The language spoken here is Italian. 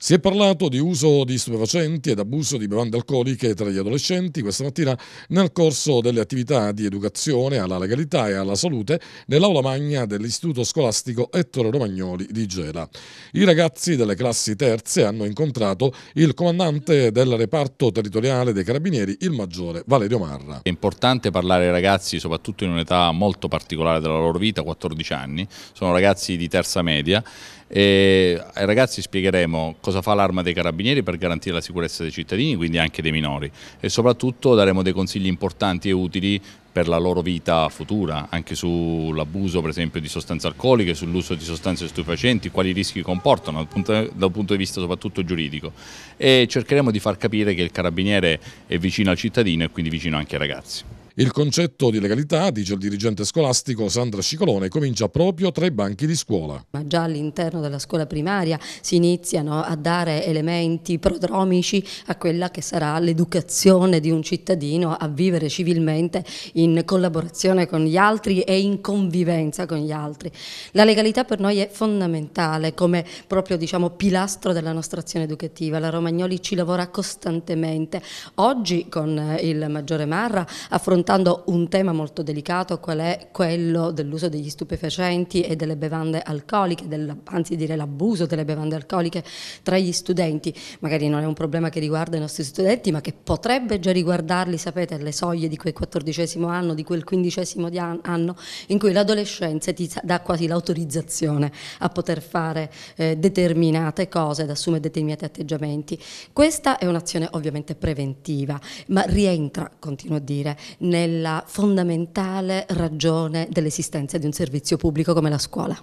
Si è parlato di uso di stupefacenti ed abuso di bevande alcoliche tra gli adolescenti questa mattina nel corso delle attività di educazione alla legalità e alla salute nell'aula magna dell'istituto scolastico Ettore Romagnoli di Gela. I ragazzi delle classi terze hanno incontrato il comandante del reparto territoriale dei carabinieri, il maggiore Valerio Marra. È importante parlare ai ragazzi soprattutto in un'età molto particolare della loro vita, 14 anni, sono ragazzi di terza media e ai ragazzi spiegheremo cosa fa l'arma dei carabinieri per garantire la sicurezza dei cittadini, quindi anche dei minori e soprattutto daremo dei consigli importanti e utili per la loro vita futura, anche sull'abuso per esempio di sostanze alcoliche, sull'uso di sostanze stupefacenti, quali rischi comportano dal punto, dal punto, di vista soprattutto giuridico e cercheremo di far capire che il carabiniere è vicino al cittadino e quindi vicino anche ai ragazzi. Il concetto di legalità, dice il dirigente scolastico Sandra Scicolone, comincia proprio tra i banchi di scuola. Ma già all'interno della scuola primaria si iniziano a dare elementi prodromici a quella che sarà l'educazione di un cittadino a vivere civilmente in collaborazione con gli altri e in convivenza con gli altri. La legalità per noi è fondamentale come proprio diciamo, pilastro della nostra azione educativa. La Romagnoli ci lavora costantemente. Oggi con il Maggiore Marra affrontiamo affrontando un tema molto delicato qual è quello dell'uso degli stupefacenti e delle bevande alcoliche, del, anzi dire l'abuso delle bevande alcoliche tra gli studenti. Magari non è un problema che riguarda i nostri studenti ma che potrebbe già riguardarli, sapete, alle soglie di quel quattordicesimo anno, di quel quindicesimo anno in cui l'adolescenza ti dà quasi l'autorizzazione a poter fare eh, determinate cose, ad assumere determinati atteggiamenti. Questa è un'azione ovviamente preventiva ma rientra, continuo a dire, nel nella fondamentale ragione dell'esistenza di un servizio pubblico come la scuola.